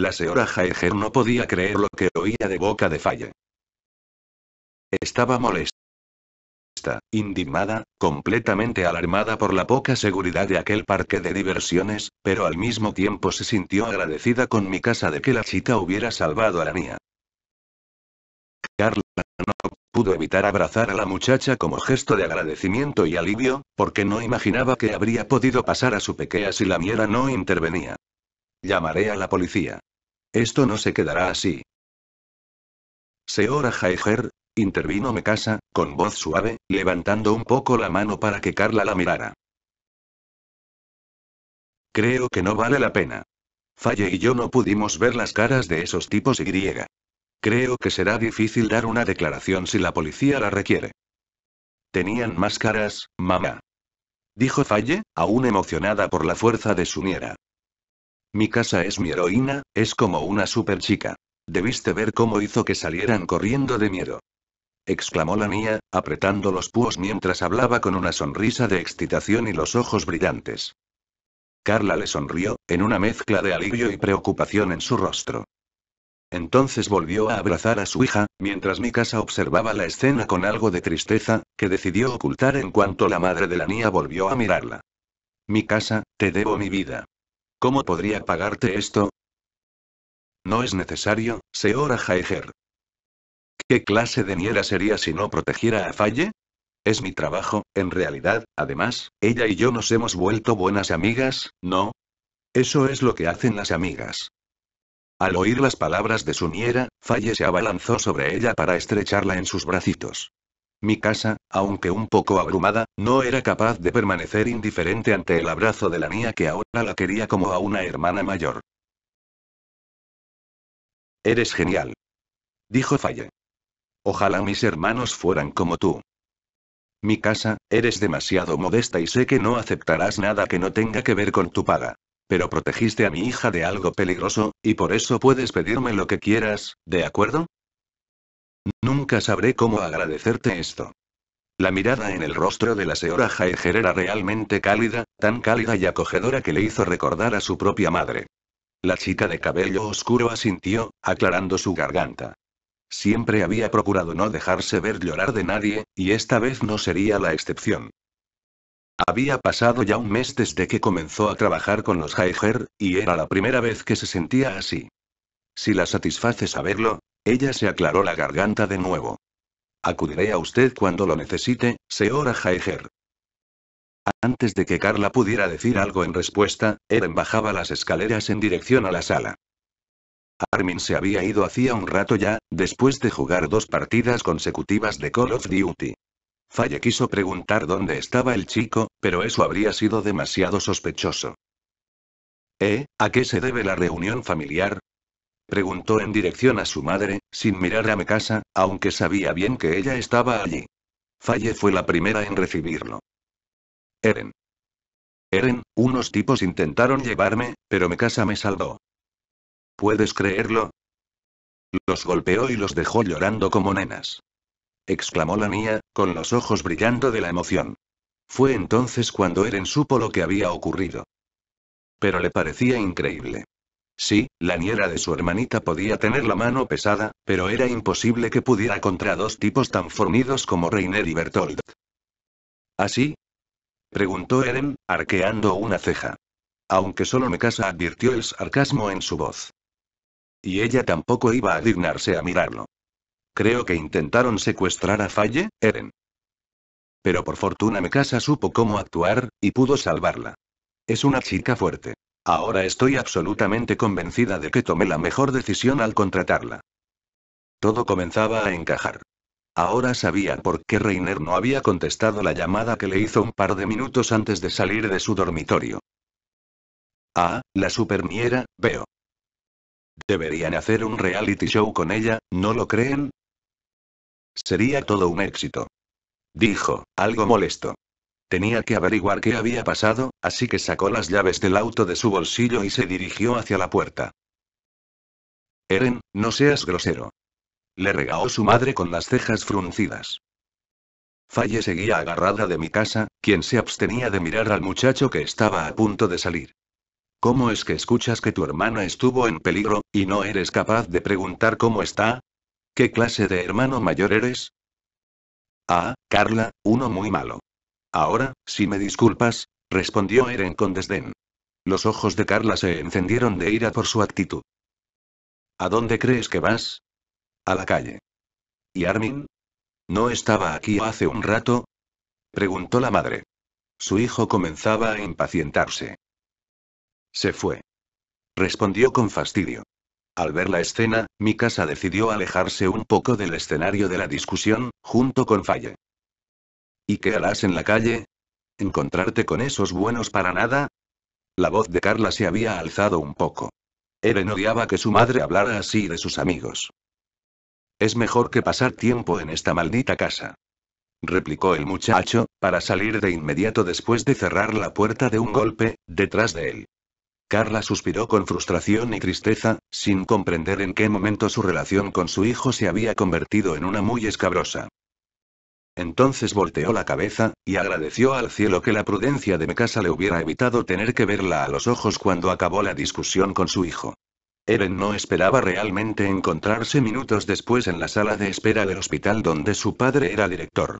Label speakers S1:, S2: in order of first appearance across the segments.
S1: La señora Jaeger no podía creer lo que oía de boca de falle. Estaba molesta, indignada, completamente alarmada por la poca seguridad de aquel parque de diversiones, pero al mismo tiempo se sintió agradecida con mi casa de que la chica hubiera salvado a la mía. Carla no pudo evitar abrazar a la muchacha como gesto de agradecimiento y alivio, porque no imaginaba que habría podido pasar a su pequeña si la miera no intervenía. Llamaré a la policía. Esto no se quedará así. Señora Jaeger, intervino Mekasa, con voz suave, levantando un poco la mano para que Carla la mirara. Creo que no vale la pena. Falle y yo no pudimos ver las caras de esos tipos y griega. Creo que será difícil dar una declaración si la policía la requiere. Tenían máscaras, mamá. Dijo Falle, aún emocionada por la fuerza de su niera. Mi casa es mi heroína, es como una superchica. Debiste ver cómo hizo que salieran corriendo de miedo. Exclamó la niña, apretando los púos mientras hablaba con una sonrisa de excitación y los ojos brillantes. Carla le sonrió, en una mezcla de alivio y preocupación en su rostro. Entonces volvió a abrazar a su hija, mientras mi casa observaba la escena con algo de tristeza, que decidió ocultar en cuanto la madre de la niña volvió a mirarla. Mi casa, te debo mi vida. ¿Cómo podría pagarte esto? No es necesario, señora Jaeger. ¿Qué clase de niera sería si no protegiera a Falle? Es mi trabajo, en realidad, además, ella y yo nos hemos vuelto buenas amigas, ¿no? Eso es lo que hacen las amigas. Al oír las palabras de su niera, Falle se abalanzó sobre ella para estrecharla en sus bracitos. Mi casa, aunque un poco abrumada, no era capaz de permanecer indiferente ante el abrazo de la mía que ahora la quería como a una hermana mayor. Eres genial. Dijo Falle. Ojalá mis hermanos fueran como tú. Mi casa, eres demasiado modesta y sé que no aceptarás nada que no tenga que ver con tu paga. Pero protegiste a mi hija de algo peligroso, y por eso puedes pedirme lo que quieras, ¿de acuerdo? Nunca sabré cómo agradecerte esto. La mirada en el rostro de la señora Jaeger era realmente cálida, tan cálida y acogedora que le hizo recordar a su propia madre. La chica de cabello oscuro asintió, aclarando su garganta. Siempre había procurado no dejarse ver llorar de nadie, y esta vez no sería la excepción. Había pasado ya un mes desde que comenzó a trabajar con los Jaeger, y era la primera vez que se sentía así. Si la satisface saberlo, ella se aclaró la garganta de nuevo. Acudiré a usted cuando lo necesite, señora Jaeger. Antes de que Carla pudiera decir algo en respuesta, Eren bajaba las escaleras en dirección a la sala. Armin se había ido hacía un rato ya, después de jugar dos partidas consecutivas de Call of Duty. Falle quiso preguntar dónde estaba el chico, pero eso habría sido demasiado sospechoso. ¿Eh? ¿A qué se debe la reunión familiar? preguntó en dirección a su madre, sin mirar a casa aunque sabía bien que ella estaba allí. Falle fue la primera en recibirlo. Eren. Eren, unos tipos intentaron llevarme, pero casa me salvó. ¿Puedes creerlo? Los golpeó y los dejó llorando como nenas. Exclamó la mía, con los ojos brillando de la emoción. Fue entonces cuando Eren supo lo que había ocurrido. Pero le parecía increíble. Sí, la niera de su hermanita podía tener la mano pesada, pero era imposible que pudiera contra dos tipos tan fornidos como Reiner y Bertolt. ¿Así? ¿Ah, preguntó Eren, arqueando una ceja. Aunque solo me casa advirtió el sarcasmo en su voz. Y ella tampoco iba a dignarse a mirarlo. Creo que intentaron secuestrar a Falle, Eren. Pero por fortuna Mekasa supo cómo actuar, y pudo salvarla. Es una chica fuerte. Ahora estoy absolutamente convencida de que tomé la mejor decisión al contratarla. Todo comenzaba a encajar. Ahora sabía por qué Reiner no había contestado la llamada que le hizo un par de minutos antes de salir de su dormitorio. Ah, la supermiera, veo. Deberían hacer un reality show con ella, ¿no lo creen? Sería todo un éxito. Dijo, algo molesto. Tenía que averiguar qué había pasado, así que sacó las llaves del auto de su bolsillo y se dirigió hacia la puerta. Eren, no seas grosero. Le regaó su madre con las cejas fruncidas. Falle seguía agarrada de mi casa, quien se abstenía de mirar al muchacho que estaba a punto de salir. ¿Cómo es que escuchas que tu hermana estuvo en peligro, y no eres capaz de preguntar cómo está? ¿Qué clase de hermano mayor eres? Ah, Carla, uno muy malo. Ahora, si me disculpas, respondió Eren con desdén. Los ojos de Carla se encendieron de ira por su actitud. ¿A dónde crees que vas? A la calle. ¿Y Armin? ¿No estaba aquí hace un rato? preguntó la madre. Su hijo comenzaba a impacientarse. Se fue. Respondió con fastidio. Al ver la escena, Mikasa decidió alejarse un poco del escenario de la discusión, junto con Falle. ¿Y qué harás en la calle? ¿Encontrarte con esos buenos para nada? La voz de Carla se había alzado un poco. Eren odiaba que su madre hablara así de sus amigos. Es mejor que pasar tiempo en esta maldita casa. Replicó el muchacho, para salir de inmediato después de cerrar la puerta de un golpe, detrás de él. Carla suspiró con frustración y tristeza, sin comprender en qué momento su relación con su hijo se había convertido en una muy escabrosa. Entonces volteó la cabeza, y agradeció al cielo que la prudencia de Mekasa le hubiera evitado tener que verla a los ojos cuando acabó la discusión con su hijo. Eren no esperaba realmente encontrarse minutos después en la sala de espera del hospital donde su padre era director.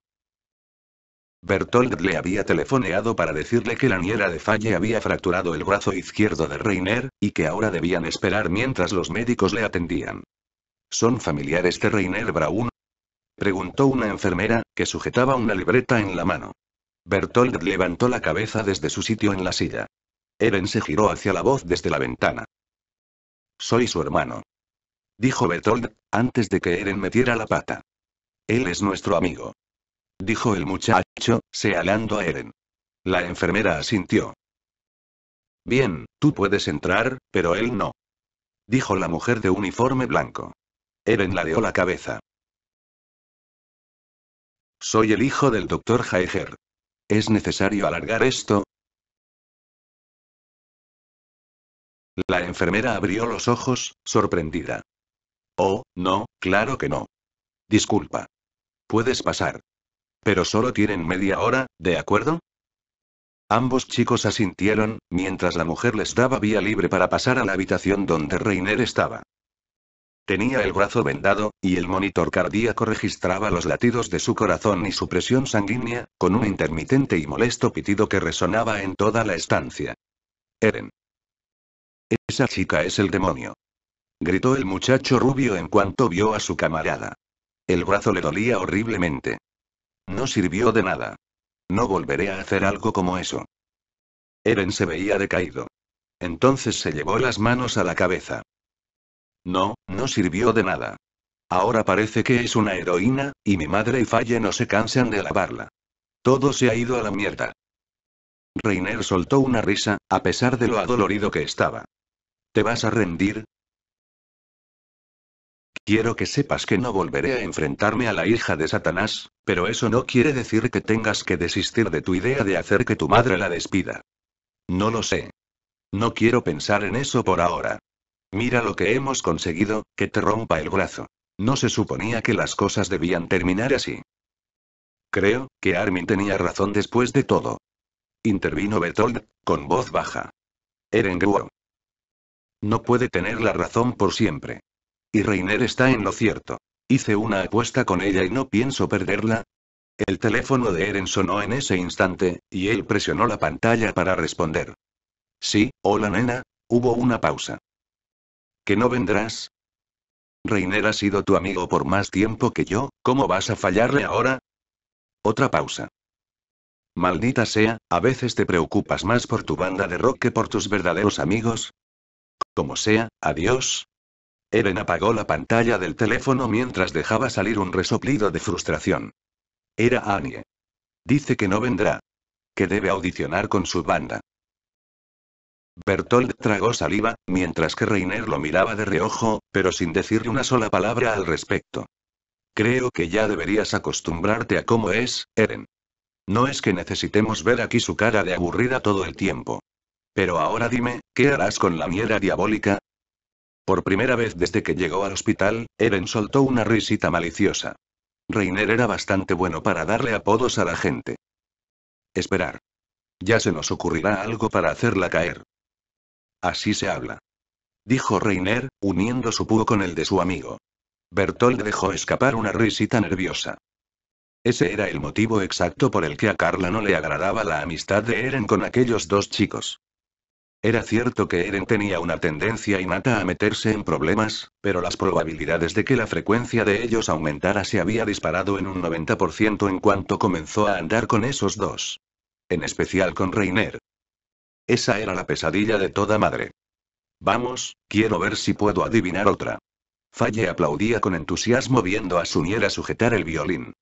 S1: Bertold le había telefoneado para decirle que la niera de Falle había fracturado el brazo izquierdo de Reiner, y que ahora debían esperar mientras los médicos le atendían. Son familiares de Reiner Braun Preguntó una enfermera, que sujetaba una libreta en la mano. Bertold levantó la cabeza desde su sitio en la silla. Eren se giró hacia la voz desde la ventana. Soy su hermano. Dijo Bertold, antes de que Eren metiera la pata. Él es nuestro amigo. Dijo el muchacho, señalando a Eren. La enfermera asintió. Bien, tú puedes entrar, pero él no. Dijo la mujer de uniforme blanco. Eren ladeó la cabeza. Soy el hijo del doctor Jaeger. ¿Es necesario alargar esto? La enfermera abrió los ojos, sorprendida. Oh, no, claro que no. Disculpa. Puedes pasar. Pero solo tienen media hora, ¿de acuerdo? Ambos chicos asintieron, mientras la mujer les daba vía libre para pasar a la habitación donde Reiner estaba. Tenía el brazo vendado, y el monitor cardíaco registraba los latidos de su corazón y su presión sanguínea, con un intermitente y molesto pitido que resonaba en toda la estancia. Eren. Esa chica es el demonio. Gritó el muchacho rubio en cuanto vio a su camarada. El brazo le dolía horriblemente. No sirvió de nada. No volveré a hacer algo como eso. Eren se veía decaído. Entonces se llevó las manos a la cabeza. No, no sirvió de nada. Ahora parece que es una heroína, y mi madre y Falle no se cansan de alabarla. Todo se ha ido a la mierda. Reiner soltó una risa, a pesar de lo adolorido que estaba. ¿Te vas a rendir? Quiero que sepas que no volveré a enfrentarme a la hija de Satanás, pero eso no quiere decir que tengas que desistir de tu idea de hacer que tu madre la despida. No lo sé. No quiero pensar en eso por ahora. Mira lo que hemos conseguido, que te rompa el brazo. No se suponía que las cosas debían terminar así. Creo que Armin tenía razón después de todo. Intervino Bertold, con voz baja. Eren Gruo. No puede tener la razón por siempre. Y Reiner está en lo cierto. Hice una apuesta con ella y no pienso perderla. El teléfono de Eren sonó en ese instante, y él presionó la pantalla para responder. Sí, hola nena. Hubo una pausa que no vendrás? Reiner ha sido tu amigo por más tiempo que yo, ¿cómo vas a fallarle ahora? Otra pausa. Maldita sea, a veces te preocupas más por tu banda de rock que por tus verdaderos amigos. Como sea, adiós. Eren apagó la pantalla del teléfono mientras dejaba salir un resoplido de frustración. Era Annie. Dice que no vendrá. Que debe audicionar con su banda. Bertolt tragó saliva, mientras que Reiner lo miraba de reojo, pero sin decir una sola palabra al respecto. Creo que ya deberías acostumbrarte a cómo es, Eren. No es que necesitemos ver aquí su cara de aburrida todo el tiempo. Pero ahora dime, ¿qué harás con la mierda diabólica? Por primera vez desde que llegó al hospital, Eren soltó una risita maliciosa. Reiner era bastante bueno para darle apodos a la gente. Esperar. Ya se nos ocurrirá algo para hacerla caer. Así se habla. Dijo Reiner, uniendo su púo con el de su amigo. Bertold dejó escapar una risita nerviosa. Ese era el motivo exacto por el que a Carla no le agradaba la amistad de Eren con aquellos dos chicos. Era cierto que Eren tenía una tendencia innata a meterse en problemas, pero las probabilidades de que la frecuencia de ellos aumentara se había disparado en un 90% en cuanto comenzó a andar con esos dos. En especial con Reiner. Esa era la pesadilla de toda madre. Vamos, quiero ver si puedo adivinar otra. Falle aplaudía con entusiasmo viendo a su niera sujetar el violín.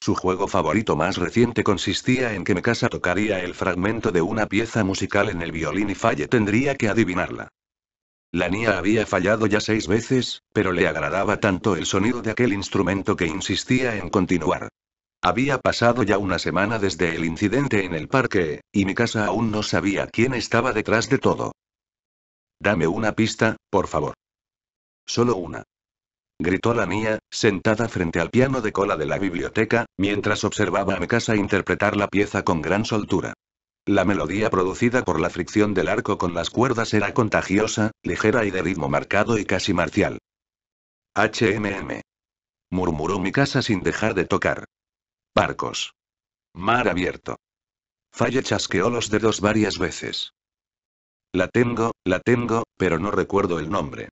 S1: Su juego favorito más reciente consistía en que Mekasa tocaría el fragmento de una pieza musical en el violín y Falle tendría que adivinarla. La niña había fallado ya seis veces, pero le agradaba tanto el sonido de aquel instrumento que insistía en continuar. Había pasado ya una semana desde el incidente en el parque, y mi casa aún no sabía quién estaba detrás de todo. Dame una pista, por favor. Solo una. Gritó la mía, sentada frente al piano de cola de la biblioteca, mientras observaba a mi casa interpretar la pieza con gran soltura. La melodía producida por la fricción del arco con las cuerdas era contagiosa, ligera y de ritmo marcado y casi marcial. HMM. Murmuró mi casa sin dejar de tocar. Barcos. Mar abierto. Falle chasqueó los dedos varias veces. La tengo, la tengo, pero no recuerdo el nombre.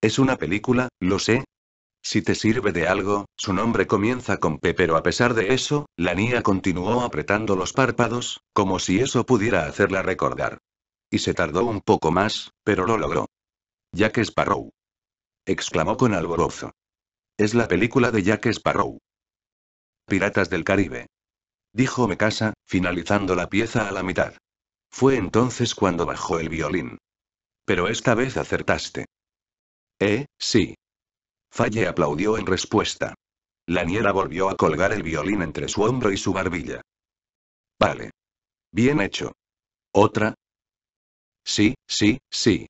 S1: Es una película, lo sé. Si te sirve de algo, su nombre comienza con P, pero a pesar de eso, la niña continuó apretando los párpados, como si eso pudiera hacerla recordar. Y se tardó un poco más, pero lo logró. Jack Sparrow. Exclamó con alborozo. Es la película de Jack Sparrow. Piratas del Caribe. Dijo Mecasa, finalizando la pieza a la mitad. Fue entonces cuando bajó el violín. Pero esta vez acertaste. Eh, sí. Falle aplaudió en respuesta. Laniera volvió a colgar el violín entre su hombro y su barbilla. Vale. Bien hecho. ¿Otra? Sí, sí, sí.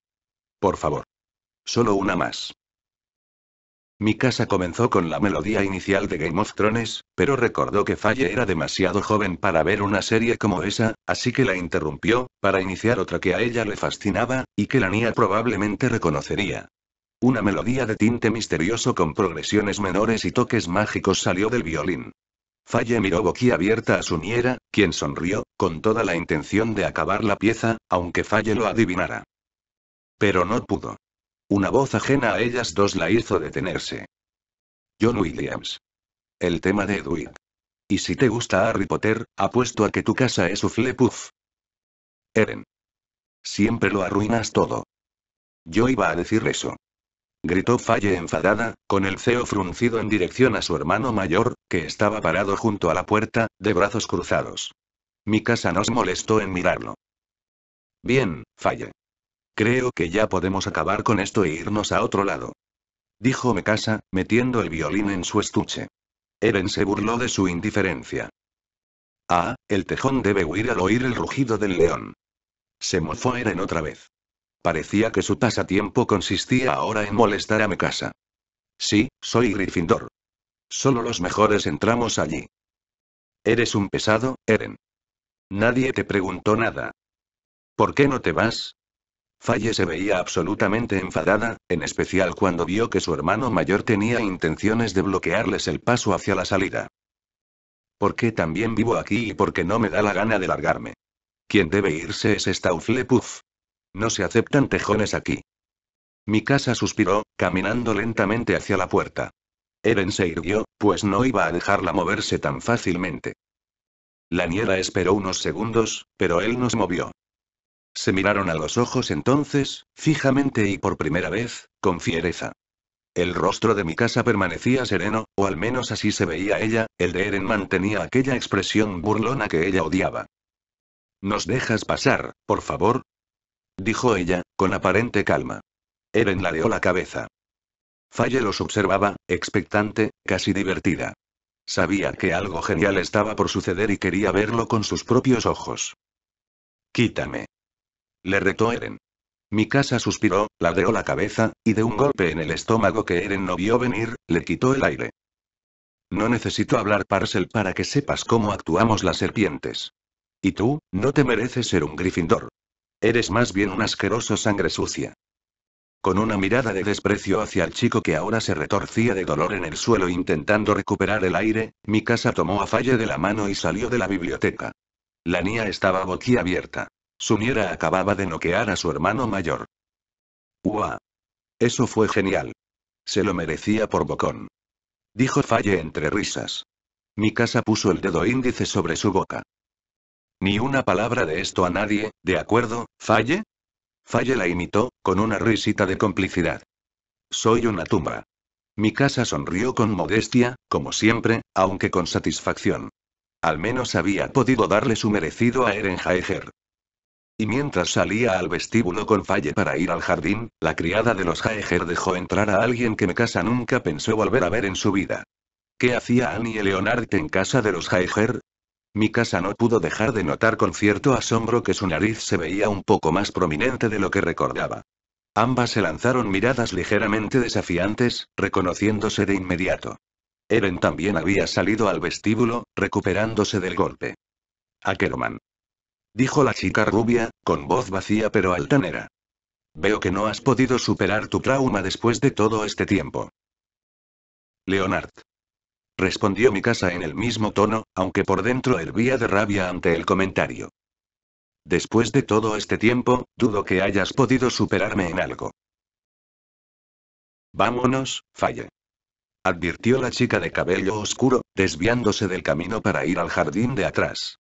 S1: Por favor. Solo una más. Mi casa comenzó con la melodía inicial de Game of Thrones, pero recordó que Falle era demasiado joven para ver una serie como esa, así que la interrumpió, para iniciar otra que a ella le fascinaba, y que la niña probablemente reconocería. Una melodía de tinte misterioso con progresiones menores y toques mágicos salió del violín. Falle miró boquiabierta a su niera, quien sonrió, con toda la intención de acabar la pieza, aunque Falle lo adivinara. Pero no pudo. Una voz ajena a ellas dos la hizo detenerse. John Williams. El tema de Edwin. Y si te gusta Harry Potter, apuesto a que tu casa es flepuff. Eren. Siempre lo arruinas todo. Yo iba a decir eso. Gritó Falle enfadada, con el ceo fruncido en dirección a su hermano mayor, que estaba parado junto a la puerta, de brazos cruzados. Mi casa nos molestó en mirarlo. Bien, Falle. Creo que ya podemos acabar con esto e irnos a otro lado. Dijo Mekasa, metiendo el violín en su estuche. Eren se burló de su indiferencia. Ah, el tejón debe huir al oír el rugido del león. Se mofó Eren otra vez. Parecía que su pasatiempo consistía ahora en molestar a Mekasa. Sí, soy Gryffindor. Solo los mejores entramos allí. Eres un pesado, Eren. Nadie te preguntó nada. ¿Por qué no te vas? Falle se veía absolutamente enfadada, en especial cuando vio que su hermano mayor tenía intenciones de bloquearles el paso hacia la salida. ¿Por qué también vivo aquí y por qué no me da la gana de largarme? Quien debe irse es Stauflepuff. No se aceptan tejones aquí. Mi casa suspiró, caminando lentamente hacia la puerta. Eren se irguió, pues no iba a dejarla moverse tan fácilmente. La niera esperó unos segundos, pero él no se movió. Se miraron a los ojos entonces, fijamente y por primera vez, con fiereza. El rostro de mi casa permanecía sereno, o al menos así se veía ella, el de Eren mantenía aquella expresión burlona que ella odiaba. ¿Nos dejas pasar, por favor? dijo ella, con aparente calma. Eren ladeó la cabeza. Falle los observaba, expectante, casi divertida. Sabía que algo genial estaba por suceder y quería verlo con sus propios ojos. Quítame. Le retó Eren. Mikasa suspiró, ladeó la cabeza, y de un golpe en el estómago que Eren no vio venir, le quitó el aire. No necesito hablar Parcel para que sepas cómo actuamos las serpientes. Y tú, no te mereces ser un Gryffindor. Eres más bien un asqueroso sangre sucia. Con una mirada de desprecio hacia el chico que ahora se retorcía de dolor en el suelo intentando recuperar el aire, Mikasa tomó a Falle de la mano y salió de la biblioteca. La niña estaba boquiabierta. Suniera acababa de noquear a su hermano mayor. ¡Uah! Eso fue genial. Se lo merecía por bocón. Dijo Falle entre risas. Mikasa puso el dedo índice sobre su boca. Ni una palabra de esto a nadie, ¿de acuerdo, Falle? Falle la imitó, con una risita de complicidad. Soy una tumba. Mikasa sonrió con modestia, como siempre, aunque con satisfacción. Al menos había podido darle su merecido a Eren Jaeger. Y mientras salía al vestíbulo con Falle para ir al jardín, la criada de los Haeger dejó entrar a alguien que mi casa nunca pensó volver a ver en su vida. ¿Qué hacía Annie y Leonard en casa de los Haeger? Mi casa no pudo dejar de notar con cierto asombro que su nariz se veía un poco más prominente de lo que recordaba. Ambas se lanzaron miradas ligeramente desafiantes, reconociéndose de inmediato. Eren también había salido al vestíbulo, recuperándose del golpe. Ackerman dijo la chica rubia, con voz vacía pero altanera. Veo que no has podido superar tu trauma después de todo este tiempo. Leonard. Respondió mi casa en el mismo tono, aunque por dentro hervía de rabia ante el comentario. Después de todo este tiempo, dudo que hayas podido superarme en algo. Vámonos, Falle. Advirtió la chica de cabello oscuro, desviándose del camino para ir al jardín de atrás.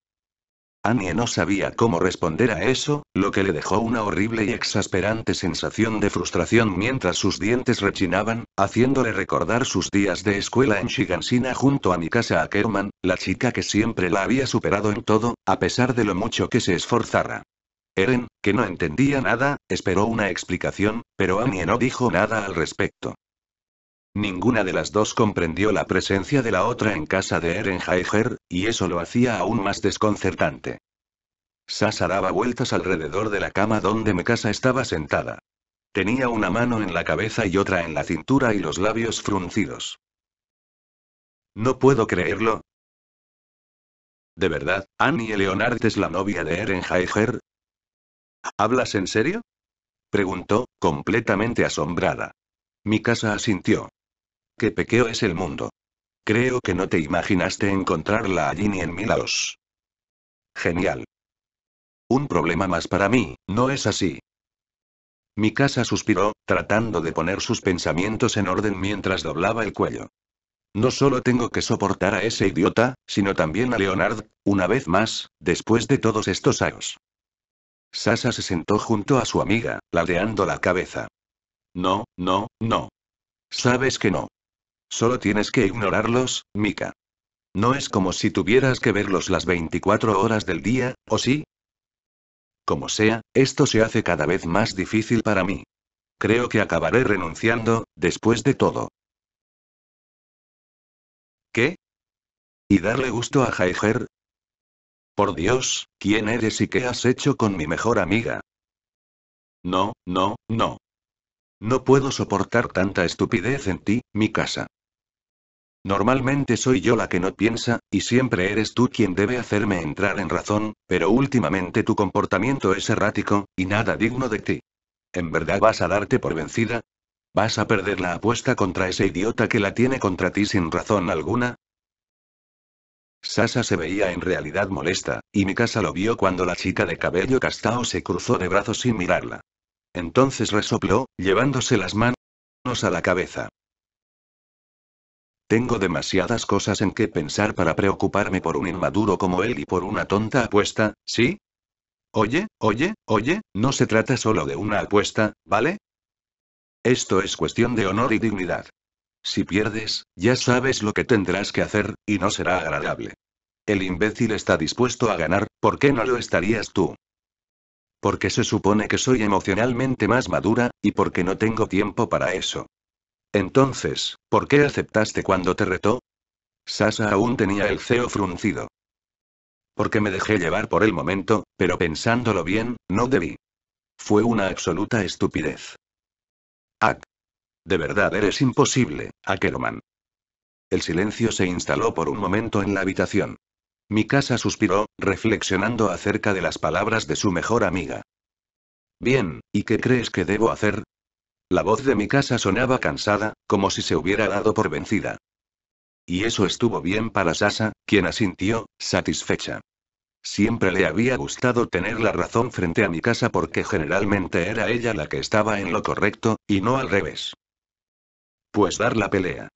S1: Annie no sabía cómo responder a eso, lo que le dejó una horrible y exasperante sensación de frustración mientras sus dientes rechinaban, haciéndole recordar sus días de escuela en Shigansina junto a Mikasa Ackerman, la chica que siempre la había superado en todo, a pesar de lo mucho que se esforzara. Eren, que no entendía nada, esperó una explicación, pero Annie no dijo nada al respecto. Ninguna de las dos comprendió la presencia de la otra en casa de Eren Heiger, y eso lo hacía aún más desconcertante. Sasa daba vueltas alrededor de la cama donde Mekasa estaba sentada. Tenía una mano en la cabeza y otra en la cintura y los labios fruncidos. No puedo creerlo. ¿De verdad, Annie Leonard es la novia de Eren Heiger? ¿Hablas en serio? Preguntó, completamente asombrada. Mi casa asintió. Qué pequeño es el mundo. Creo que no te imaginaste encontrarla allí ni en Milaos. Genial. Un problema más para mí, ¿no es así? Mi casa suspiró, tratando de poner sus pensamientos en orden mientras doblaba el cuello. No solo tengo que soportar a ese idiota, sino también a Leonard, una vez más, después de todos estos años. Sasa se sentó junto a su amiga, ladeando la cabeza. No, no, no. Sabes que no. Solo tienes que ignorarlos, Mika. No es como si tuvieras que verlos las 24 horas del día, ¿o sí? Como sea, esto se hace cada vez más difícil para mí. Creo que acabaré renunciando, después de todo. ¿Qué? ¿Y darle gusto a Jaeger? Por Dios, ¿quién eres y qué has hecho con mi mejor amiga? No, no, no. No puedo soportar tanta estupidez en ti, mi casa. Normalmente soy yo la que no piensa, y siempre eres tú quien debe hacerme entrar en razón, pero últimamente tu comportamiento es errático, y nada digno de ti. ¿En verdad vas a darte por vencida? ¿Vas a perder la apuesta contra ese idiota que la tiene contra ti sin razón alguna? Sasa se veía en realidad molesta, y mi casa lo vio cuando la chica de cabello castao se cruzó de brazos sin mirarla. Entonces resopló, llevándose las manos a la cabeza. Tengo demasiadas cosas en que pensar para preocuparme por un inmaduro como él y por una tonta apuesta, ¿sí? Oye, oye, oye, no se trata solo de una apuesta, ¿vale? Esto es cuestión de honor y dignidad. Si pierdes, ya sabes lo que tendrás que hacer, y no será agradable. El imbécil está dispuesto a ganar, ¿por qué no lo estarías tú? Porque se supone que soy emocionalmente más madura, y porque no tengo tiempo para eso. Entonces, ¿por qué aceptaste cuando te retó? Sasa aún tenía el ceo fruncido. Porque me dejé llevar por el momento, pero pensándolo bien, no debí. Fue una absoluta estupidez. Ak. De verdad eres imposible, Akeloman. El silencio se instaló por un momento en la habitación. Mi casa suspiró, reflexionando acerca de las palabras de su mejor amiga. Bien, ¿y qué crees que debo hacer? La voz de mi casa sonaba cansada, como si se hubiera dado por vencida. Y eso estuvo bien para Sasa, quien asintió, satisfecha. Siempre le había gustado tener la razón frente a mi casa porque generalmente era ella la que estaba en lo correcto, y no al revés. Pues dar la pelea.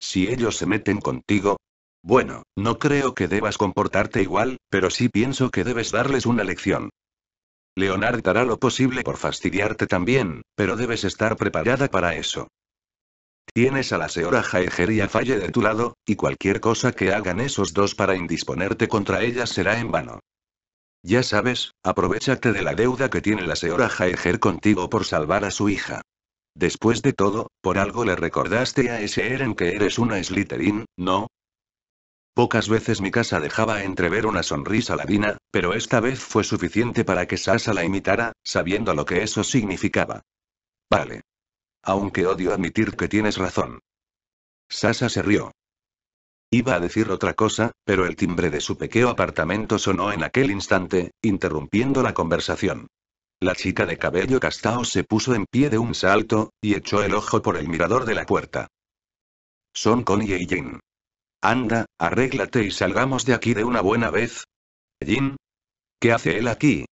S1: Si ellos se meten contigo... Bueno, no creo que debas comportarte igual, pero sí pienso que debes darles una lección. Leonard hará lo posible por fastidiarte también, pero debes estar preparada para eso. Tienes a la señora Jaeger y a Falle de tu lado, y cualquier cosa que hagan esos dos para indisponerte contra ella será en vano. Ya sabes, aprovechate de la deuda que tiene la señora Jaeger contigo por salvar a su hija. Después de todo, por algo le recordaste a ese Eren que eres una Slytherin, ¿no? Pocas veces mi casa dejaba entrever una sonrisa ladina, pero esta vez fue suficiente para que Sasa la imitara, sabiendo lo que eso significaba. Vale. Aunque odio admitir que tienes razón. Sasa se rió. Iba a decir otra cosa, pero el timbre de su pequeño apartamento sonó en aquel instante, interrumpiendo la conversación. La chica de cabello castao se puso en pie de un salto, y echó el ojo por el mirador de la puerta. Son Connie y Jane. Anda, arréglate y salgamos de aquí de una buena vez. Jin. ¿Qué hace él aquí?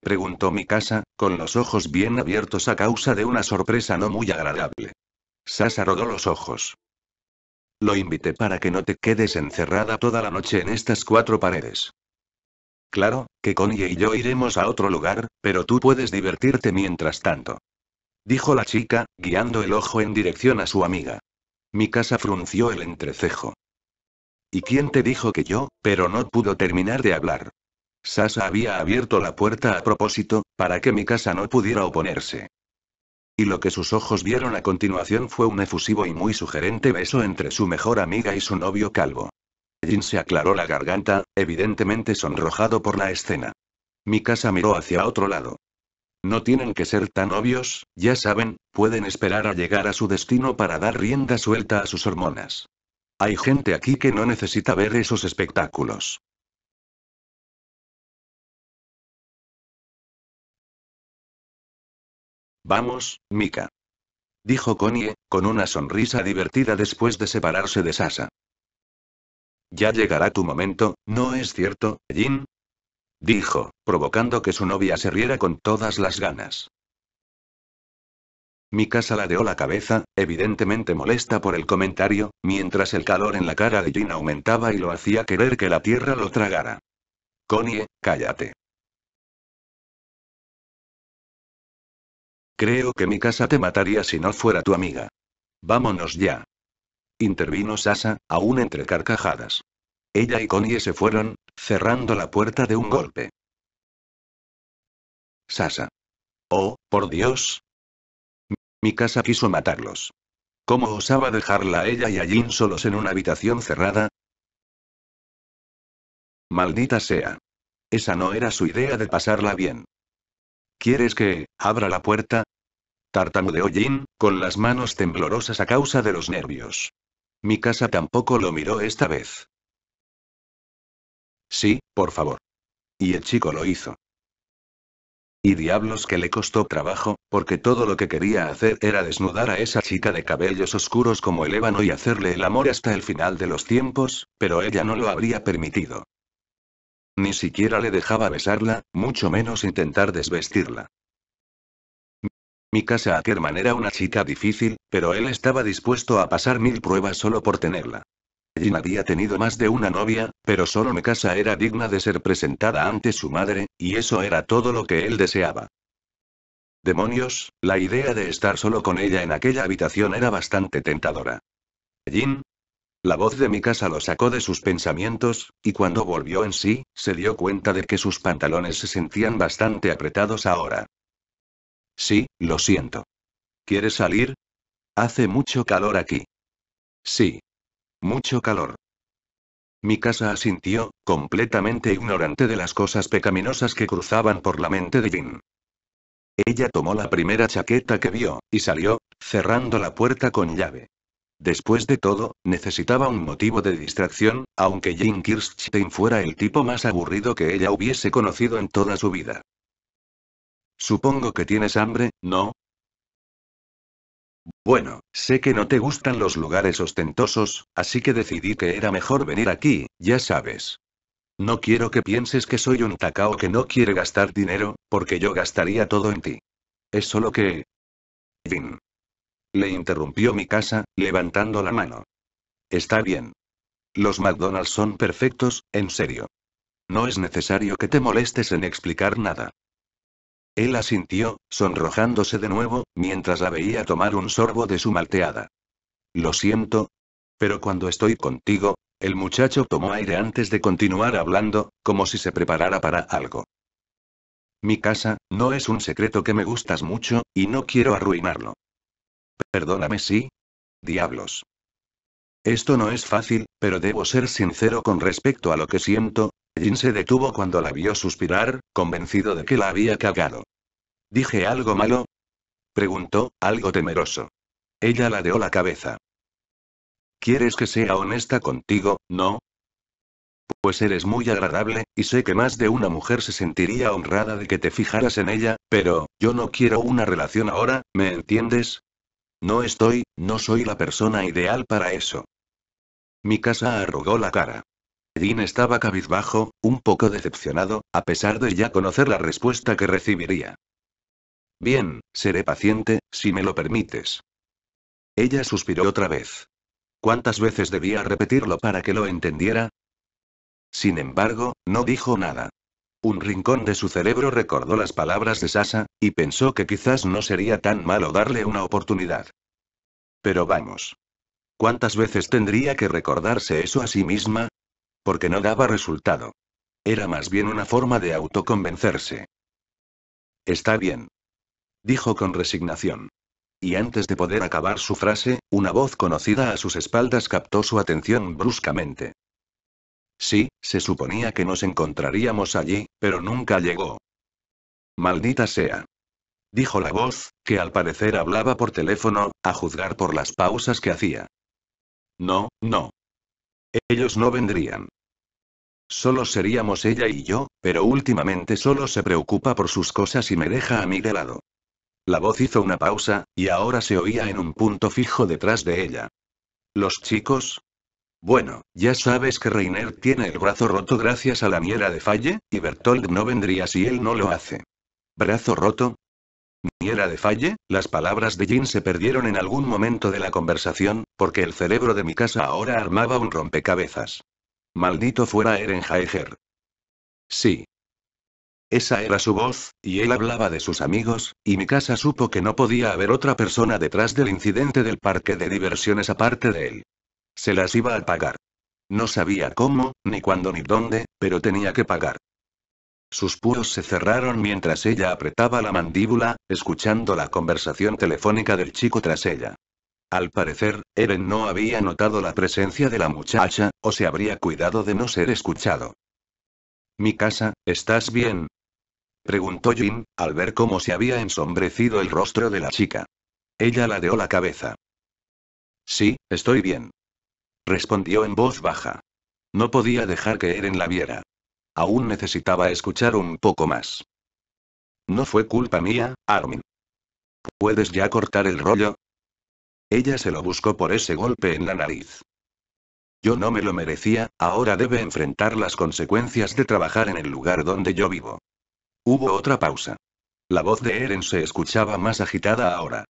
S1: preguntó mi casa, con los ojos bien abiertos a causa de una sorpresa no muy agradable. Sasa rodó los ojos. Lo invité para que no te quedes encerrada toda la noche en estas cuatro paredes. Claro, que Connie y yo iremos a otro lugar, pero tú puedes divertirte mientras tanto. Dijo la chica, guiando el ojo en dirección a su amiga. Mi casa frunció el entrecejo. ¿Y quién te dijo que yo? Pero no pudo terminar de hablar. Sasa había abierto la puerta a propósito, para que mi casa no pudiera oponerse. Y lo que sus ojos vieron a continuación fue un efusivo y muy sugerente beso entre su mejor amiga y su novio calvo. Jin se aclaró la garganta, evidentemente sonrojado por la escena. Mi casa miró hacia otro lado. No tienen que ser tan obvios, ya saben, pueden esperar a llegar a su destino para dar rienda suelta a sus hormonas. Hay gente aquí que no necesita ver esos espectáculos. Vamos, Mika. Dijo Connie, con una sonrisa divertida después de separarse de Sasa. Ya llegará tu momento, ¿no es cierto, Jin? Dijo, provocando que su novia se riera con todas las ganas. Mikasa ladeó la cabeza, evidentemente molesta por el comentario, mientras el calor en la cara de Jin aumentaba y lo hacía querer que la tierra lo tragara. Connie, cállate. Creo que Mikasa te mataría si no fuera tu amiga. Vámonos ya. Intervino Sasa, aún entre carcajadas. Ella y Connie se fueron, cerrando la puerta de un golpe. Sasa. Oh, por Dios, mi casa quiso matarlos. ¿Cómo osaba dejarla a ella y a Jin solos en una habitación cerrada? Maldita sea. Esa no era su idea de pasarla bien. ¿Quieres que abra la puerta? Tartamudeó Jin, con las manos temblorosas a causa de los nervios. Mi casa tampoco lo miró esta vez. Sí, por favor. Y el chico lo hizo. Y diablos que le costó trabajo, porque todo lo que quería hacer era desnudar a esa chica de cabellos oscuros como el ébano y hacerle el amor hasta el final de los tiempos, pero ella no lo habría permitido. Ni siquiera le dejaba besarla, mucho menos intentar desvestirla. Mi casa Ackerman era una chica difícil, pero él estaba dispuesto a pasar mil pruebas solo por tenerla. Jin había tenido más de una novia, pero solo Mikasa era digna de ser presentada ante su madre, y eso era todo lo que él deseaba. Demonios, la idea de estar solo con ella en aquella habitación era bastante tentadora. Jin. La voz de Mikasa lo sacó de sus pensamientos, y cuando volvió en sí, se dio cuenta de que sus pantalones se sentían bastante apretados ahora. Sí, lo siento. ¿Quieres salir? Hace mucho calor aquí. Sí, mucho calor. Mi casa asintió, completamente ignorante de las cosas pecaminosas que cruzaban por la mente de Ella tomó la primera chaqueta que vio, y salió, cerrando la puerta con llave. Después de todo, necesitaba un motivo de distracción, aunque Jim Kirstein fuera el tipo más aburrido que ella hubiese conocido en toda su vida. Supongo que tienes hambre, ¿no? Bueno, sé que no te gustan los lugares ostentosos, así que decidí que era mejor venir aquí, ya sabes. No quiero que pienses que soy un tacao que no quiere gastar dinero, porque yo gastaría todo en ti. Es solo que... Vin. Le interrumpió mi casa, levantando la mano. Está bien. Los McDonald's son perfectos, en serio. No es necesario que te molestes en explicar nada. Él asintió, sonrojándose de nuevo, mientras la veía tomar un sorbo de su malteada. Lo siento. Pero cuando estoy contigo, el muchacho tomó aire antes de continuar hablando, como si se preparara para algo. Mi casa, no es un secreto que me gustas mucho, y no quiero arruinarlo. Perdóname, sí. Diablos. Esto no es fácil, pero debo ser sincero con respecto a lo que siento. Jin se detuvo cuando la vio suspirar, convencido de que la había cagado. ¿Dije algo malo? Preguntó, algo temeroso. Ella ladeó la cabeza. ¿Quieres que sea honesta contigo, no? Pues eres muy agradable, y sé que más de una mujer se sentiría honrada de que te fijaras en ella, pero, yo no quiero una relación ahora, ¿me entiendes? No estoy, no soy la persona ideal para eso. Mi casa arrugó la cara. Dean estaba cabizbajo, un poco decepcionado, a pesar de ya conocer la respuesta que recibiría. Bien, seré paciente, si me lo permites. Ella suspiró otra vez. ¿Cuántas veces debía repetirlo para que lo entendiera? Sin embargo, no dijo nada. Un rincón de su cerebro recordó las palabras de Sasa, y pensó que quizás no sería tan malo darle una oportunidad. Pero vamos. ¿Cuántas veces tendría que recordarse eso a sí misma? Porque no daba resultado. Era más bien una forma de autoconvencerse. Está bien. Dijo con resignación. Y antes de poder acabar su frase, una voz conocida a sus espaldas captó su atención bruscamente. Sí, se suponía que nos encontraríamos allí, pero nunca llegó. Maldita sea dijo la voz, que al parecer hablaba por teléfono, a juzgar por las pausas que hacía. No, no. Ellos no vendrían. Solo seríamos ella y yo, pero últimamente solo se preocupa por sus cosas y me deja a mí de lado. La voz hizo una pausa, y ahora se oía en un punto fijo detrás de ella. ¿Los chicos? Bueno, ya sabes que Reiner tiene el brazo roto gracias a la mierda de Falle, y Bertold no vendría si él no lo hace. ¿Brazo roto? ni era de Falle, las palabras de Jin se perdieron en algún momento de la conversación, porque el cerebro de mi casa ahora armaba un rompecabezas. Maldito fuera Eren Jaeger. Sí. Esa era su voz, y él hablaba de sus amigos, y mi casa supo que no podía haber otra persona detrás del incidente del parque de diversiones aparte de él. Se las iba a pagar. No sabía cómo, ni cuándo ni dónde, pero tenía que pagar. Sus puños se cerraron mientras ella apretaba la mandíbula, escuchando la conversación telefónica del chico tras ella. Al parecer, Eren no había notado la presencia de la muchacha, o se habría cuidado de no ser escuchado. Mi casa, ¿estás bien? preguntó Jin, al ver cómo se había ensombrecido el rostro de la chica. Ella ladeó la cabeza. Sí, estoy bien. Respondió en voz baja. No podía dejar que Eren la viera. Aún necesitaba escuchar un poco más. No fue culpa mía, Armin. ¿Puedes ya cortar el rollo? Ella se lo buscó por ese golpe en la nariz. Yo no me lo merecía, ahora debe enfrentar las consecuencias de trabajar en el lugar donde yo vivo. Hubo otra pausa. La voz de Eren se escuchaba más agitada ahora.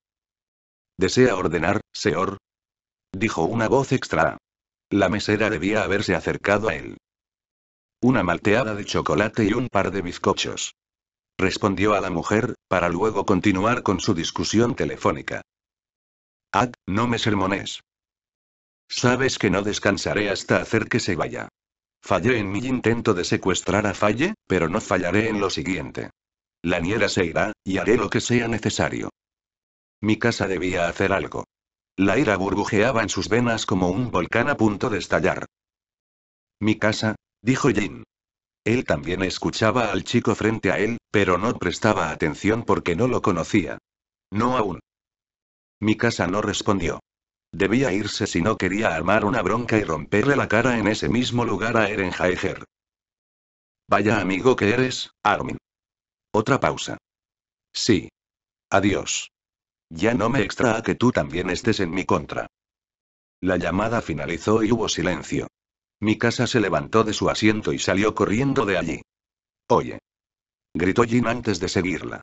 S1: ¿Desea ordenar, señor? Dijo una voz extra. La mesera debía haberse acercado a él una malteada de chocolate y un par de bizcochos. Respondió a la mujer, para luego continuar con su discusión telefónica. ad no me sermones. Sabes que no descansaré hasta hacer que se vaya. Fallé en mi intento de secuestrar a Falle, pero no fallaré en lo siguiente. La niera se irá, y haré lo que sea necesario. Mi casa debía hacer algo. La ira burbujeaba en sus venas como un volcán a punto de estallar. Mi casa, dijo Jin. Él también escuchaba al chico frente a él, pero no prestaba atención porque no lo conocía. No aún. Mi casa no respondió. Debía irse si no quería armar una bronca y romperle la cara en ese mismo lugar a Eren Jaeger. Vaya amigo que eres, Armin. Otra pausa. Sí. Adiós. Ya no me extraa que tú también estés en mi contra. La llamada finalizó y hubo silencio. Mi casa se levantó de su asiento y salió corriendo de allí. Oye. Gritó Jin antes de seguirla.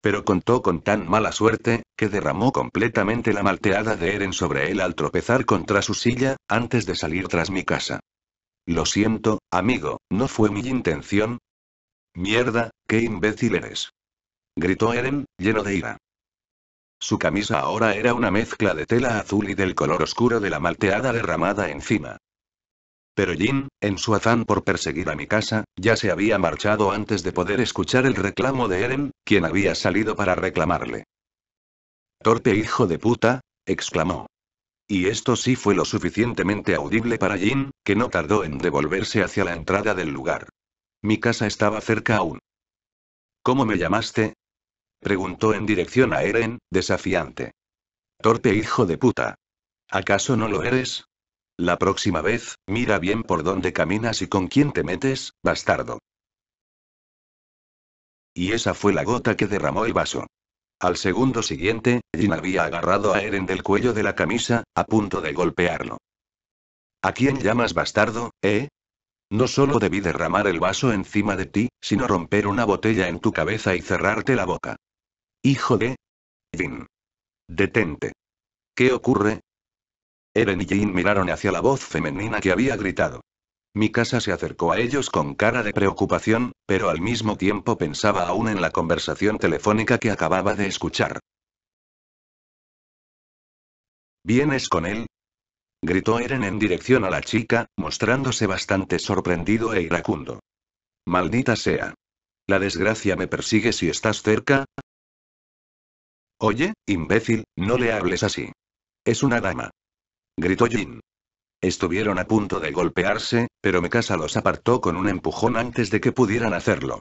S1: Pero contó con tan mala suerte, que derramó completamente la malteada de Eren sobre él al tropezar contra su silla, antes de salir tras mi casa. Lo siento, amigo, no fue mi intención. Mierda, qué imbécil eres. Gritó Eren, lleno de ira. Su camisa ahora era una mezcla de tela azul y del color oscuro de la malteada derramada encima. Pero Jin, en su afán por perseguir a mi casa, ya se había marchado antes de poder escuchar el reclamo de Eren, quien había salido para reclamarle. Torpe hijo de puta, exclamó. Y esto sí fue lo suficientemente audible para Jin, que no tardó en devolverse hacia la entrada del lugar. Mi casa estaba cerca aún. ¿Cómo me llamaste? preguntó en dirección a Eren, desafiante. Torpe hijo de puta. ¿Acaso no lo eres? La próxima vez, mira bien por dónde caminas y con quién te metes, bastardo. Y esa fue la gota que derramó el vaso. Al segundo siguiente, Jin había agarrado a Eren del cuello de la camisa, a punto de golpearlo. ¿A quién llamas bastardo, eh? No solo debí derramar el vaso encima de ti, sino romper una botella en tu cabeza y cerrarte la boca. Hijo de... Jin. Detente. ¿Qué ocurre? Eren y Jean miraron hacia la voz femenina que había gritado. Mikasa se acercó a ellos con cara de preocupación, pero al mismo tiempo pensaba aún en la conversación telefónica que acababa de escuchar. ¿Vienes con él? gritó Eren en dirección a la chica, mostrándose bastante sorprendido e iracundo. Maldita sea. La desgracia me persigue si estás cerca. Oye, imbécil, no le hables así. Es una dama gritó Jin. Estuvieron a punto de golpearse, pero Mekasa los apartó con un empujón antes de que pudieran hacerlo.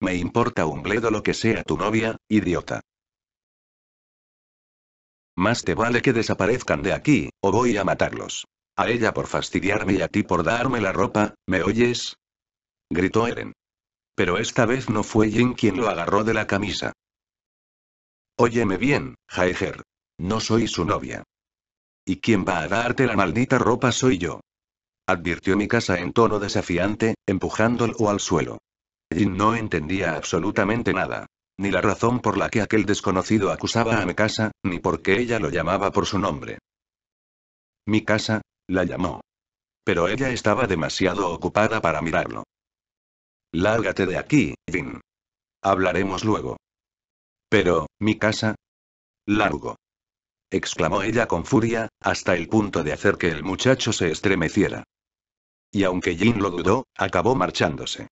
S1: Me importa un bledo lo que sea tu novia, idiota. Más te vale que desaparezcan de aquí, o voy a matarlos. A ella por fastidiarme y a ti por darme la ropa, ¿me oyes? Gritó Eren. Pero esta vez no fue Jin quien lo agarró de la camisa. Óyeme bien, Jaeger. No soy su novia. Y quién va a darte la maldita ropa soy yo. Advirtió mi casa en tono desafiante, empujándolo al suelo. Jin no entendía absolutamente nada. Ni la razón por la que aquel desconocido acusaba a casa, ni por qué ella lo llamaba por su nombre. casa la llamó. Pero ella estaba demasiado ocupada para mirarlo. Lárgate de aquí, Jin. Hablaremos luego. Pero, mi casa? Largo exclamó ella con furia, hasta el punto de hacer que el muchacho se estremeciera. Y aunque Jin lo dudó, acabó marchándose.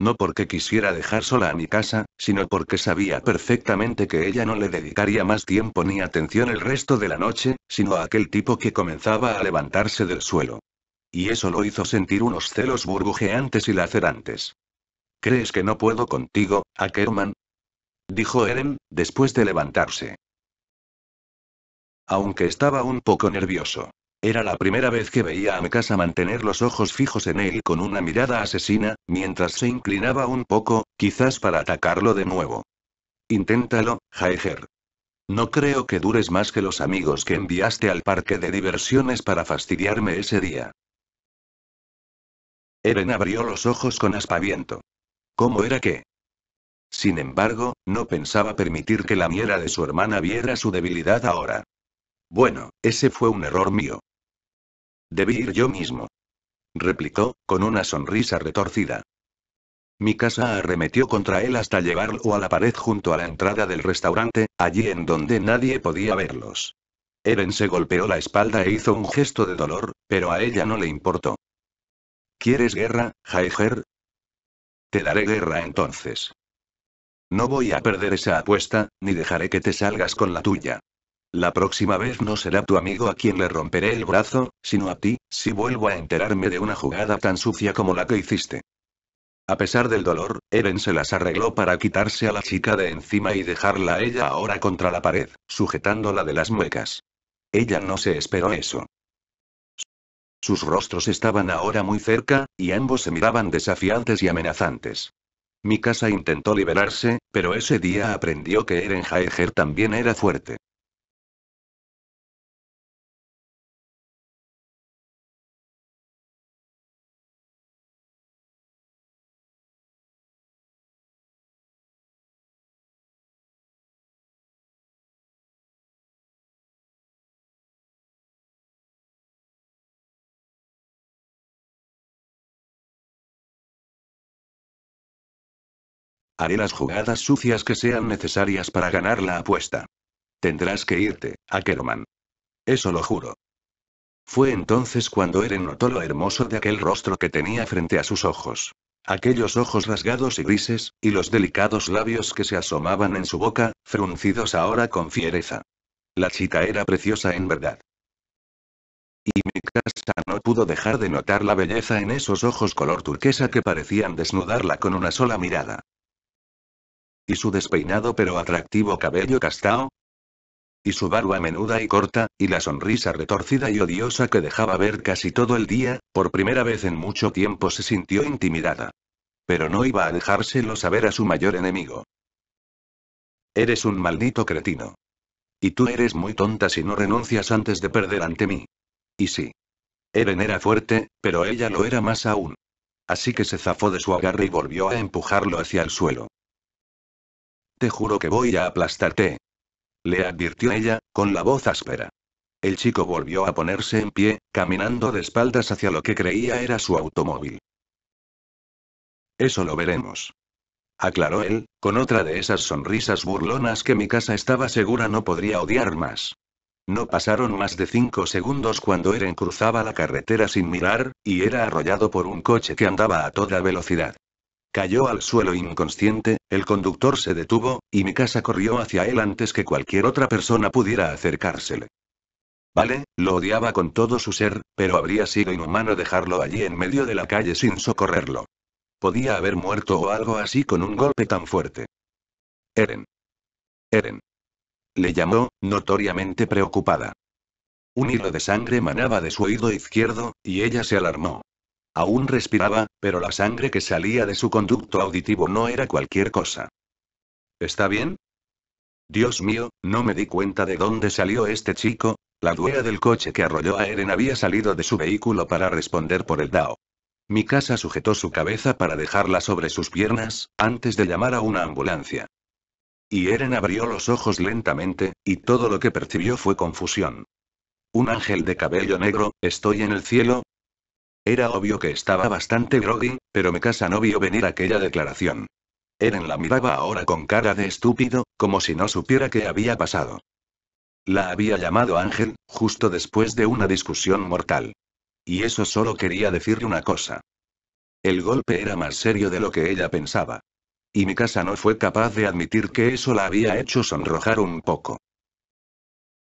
S1: No porque quisiera dejar sola a mi casa, sino porque sabía perfectamente que ella no le dedicaría más tiempo ni atención el resto de la noche, sino a aquel tipo que comenzaba a levantarse del suelo. Y eso lo hizo sentir unos celos burbujeantes y lacerantes. ¿Crees que no puedo contigo, Ackerman? Dijo Eren, después de levantarse aunque estaba un poco nervioso. Era la primera vez que veía a Mekasa mantener los ojos fijos en él con una mirada asesina, mientras se inclinaba un poco, quizás para atacarlo de nuevo. Inténtalo, Jaeger. No creo que dures más que los amigos que enviaste al parque de diversiones para fastidiarme ese día. Eren abrió los ojos con aspaviento. ¿Cómo era que? Sin embargo, no pensaba permitir que la miera de su hermana viera su debilidad ahora. Bueno, ese fue un error mío. Debí ir yo mismo. Replicó, con una sonrisa retorcida. Mi casa arremetió contra él hasta llevarlo a la pared junto a la entrada del restaurante, allí en donde nadie podía verlos. Eren se golpeó la espalda e hizo un gesto de dolor, pero a ella no le importó. ¿Quieres guerra, Jaeger? Te daré guerra entonces. No voy a perder esa apuesta, ni dejaré que te salgas con la tuya. La próxima vez no será tu amigo a quien le romperé el brazo, sino a ti, si vuelvo a enterarme de una jugada tan sucia como la que hiciste. A pesar del dolor, Eren se las arregló para quitarse a la chica de encima y dejarla a ella ahora contra la pared, sujetándola de las muecas. Ella no se esperó eso. Sus rostros estaban ahora muy cerca, y ambos se miraban desafiantes y amenazantes. Mikasa intentó liberarse, pero ese día aprendió que Eren Jaeger también era fuerte. Haré las jugadas sucias que sean necesarias para ganar la apuesta. Tendrás que irte, Ackerman. Eso lo juro. Fue entonces cuando Eren notó lo hermoso de aquel rostro que tenía frente a sus ojos. Aquellos ojos rasgados y grises, y los delicados labios que se asomaban en su boca, fruncidos ahora con fiereza. La chica era preciosa en verdad. Y Mikasa no pudo dejar de notar la belleza en esos ojos color turquesa que parecían desnudarla con una sola mirada y su despeinado pero atractivo cabello castao, y su barba menuda y corta, y la sonrisa retorcida y odiosa que dejaba ver casi todo el día, por primera vez en mucho tiempo se sintió intimidada. Pero no iba a dejárselo saber a su mayor enemigo. Eres un maldito cretino. Y tú eres muy tonta si no renuncias antes de perder ante mí. Y sí. Eren era fuerte, pero ella lo era más aún. Así que se zafó de su agarre y volvió a empujarlo hacia el suelo. Te juro que voy a aplastarte. Le advirtió ella, con la voz áspera. El chico volvió a ponerse en pie, caminando de espaldas hacia lo que creía era su automóvil. Eso lo veremos. Aclaró él, con otra de esas sonrisas burlonas que mi casa estaba segura no podría odiar más. No pasaron más de cinco segundos cuando Eren cruzaba la carretera sin mirar, y era arrollado por un coche que andaba a toda velocidad. Cayó al suelo inconsciente, el conductor se detuvo, y mi casa corrió hacia él antes que cualquier otra persona pudiera acercársele. Vale, lo odiaba con todo su ser, pero habría sido inhumano dejarlo allí en medio de la calle sin socorrerlo. Podía haber muerto o algo así con un golpe tan fuerte. Eren. Eren. Le llamó, notoriamente preocupada. Un hilo de sangre manaba de su oído izquierdo, y ella se alarmó. Aún respiraba, pero la sangre que salía de su conducto auditivo no era cualquier cosa. ¿Está bien? Dios mío, no me di cuenta de dónde salió este chico. La dueña del coche que arrolló a Eren había salido de su vehículo para responder por el DAO. Mi casa sujetó su cabeza para dejarla sobre sus piernas, antes de llamar a una ambulancia. Y Eren abrió los ojos lentamente, y todo lo que percibió fue confusión. Un ángel de cabello negro, estoy en el cielo, era obvio que estaba bastante groggy, pero Mikasa no vio venir aquella declaración. Eren la miraba ahora con cara de estúpido, como si no supiera qué había pasado. La había llamado Ángel, justo después de una discusión mortal. Y eso solo quería decirle una cosa. El golpe era más serio de lo que ella pensaba. Y Mikasa no fue capaz de admitir que eso la había hecho sonrojar un poco.